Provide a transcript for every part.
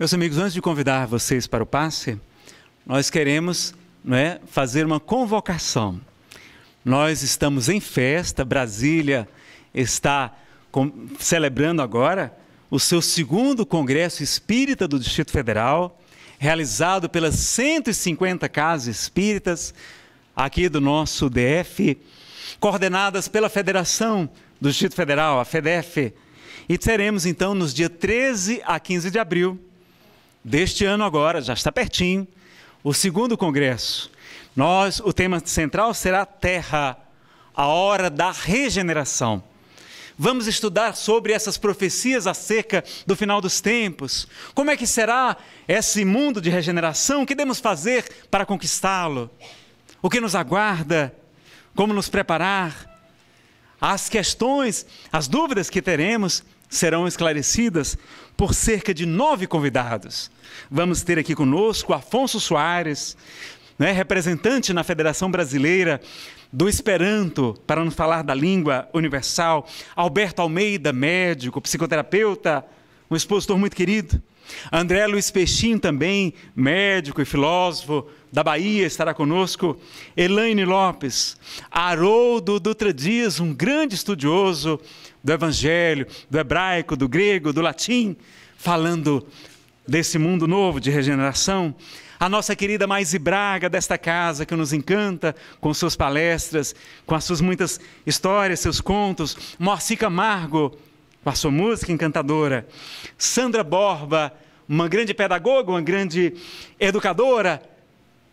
Meus amigos, antes de convidar vocês para o passe, nós queremos é, fazer uma convocação. Nós estamos em festa, Brasília está com, celebrando agora o seu segundo Congresso Espírita do Distrito Federal, realizado pelas 150 casas espíritas aqui do nosso DF, coordenadas pela Federação do Distrito Federal, a FEDEF. E teremos então nos dias 13 a 15 de abril deste ano agora, já está pertinho, o segundo congresso. Nós, o tema central será Terra, a hora da regeneração. Vamos estudar sobre essas profecias acerca do final dos tempos. Como é que será esse mundo de regeneração? O que devemos fazer para conquistá-lo? O que nos aguarda? Como nos preparar? As questões, as dúvidas que teremos serão esclarecidas por cerca de nove convidados. Vamos ter aqui conosco Afonso Soares, né, representante na Federação Brasileira do Esperanto, para não falar da língua universal, Alberto Almeida, médico, psicoterapeuta, um expositor muito querido, André Luiz Peixim também, médico e filósofo da Bahia, estará conosco. Elaine Lopes, Haroldo Dutra Dias, um grande estudioso do evangelho, do hebraico, do grego, do latim, falando desse mundo novo de regeneração. A nossa querida Maisi Braga, desta casa, que nos encanta com suas palestras, com as suas muitas histórias, seus contos. Morsica Margo sua música encantadora. Sandra Borba, uma grande pedagoga, uma grande educadora,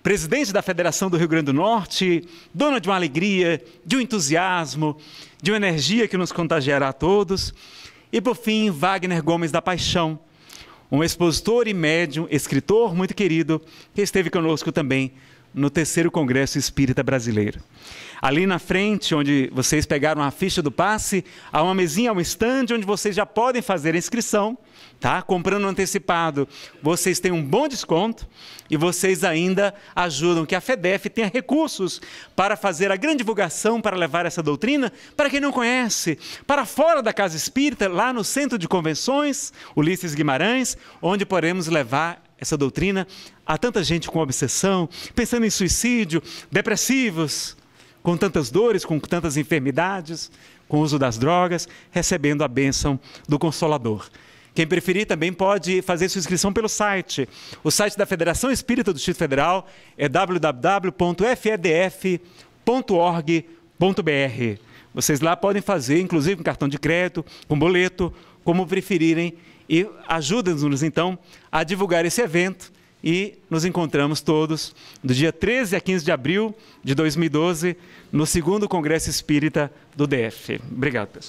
presidente da Federação do Rio Grande do Norte, dona de uma alegria, de um entusiasmo, de uma energia que nos contagiará a todos. E por fim, Wagner Gomes da Paixão, um expositor e médium, escritor muito querido, que esteve conosco também no terceiro Congresso Espírita Brasileiro. Ali na frente, onde vocês pegaram a ficha do passe, há uma mesinha, um estande onde vocês já podem fazer a inscrição, tá? Comprando antecipado, vocês têm um bom desconto e vocês ainda ajudam que a FEDEF tenha recursos para fazer a grande divulgação, para levar essa doutrina para quem não conhece, para fora da Casa Espírita, lá no Centro de Convenções, Ulisses Guimarães, onde podemos levar essa doutrina a tanta gente com obsessão, pensando em suicídio, depressivos, com tantas dores, com tantas enfermidades, com o uso das drogas, recebendo a bênção do Consolador. Quem preferir também pode fazer sua inscrição pelo site. O site da Federação Espírita do Distrito Federal é www.fedf.org.br. Vocês lá podem fazer, inclusive com cartão de crédito, com boleto, como preferirem. E ajudem nos então a divulgar esse evento e nos encontramos todos do dia 13 a 15 de abril de 2012 no segundo Congresso Espírita do DF. Obrigado, pessoal.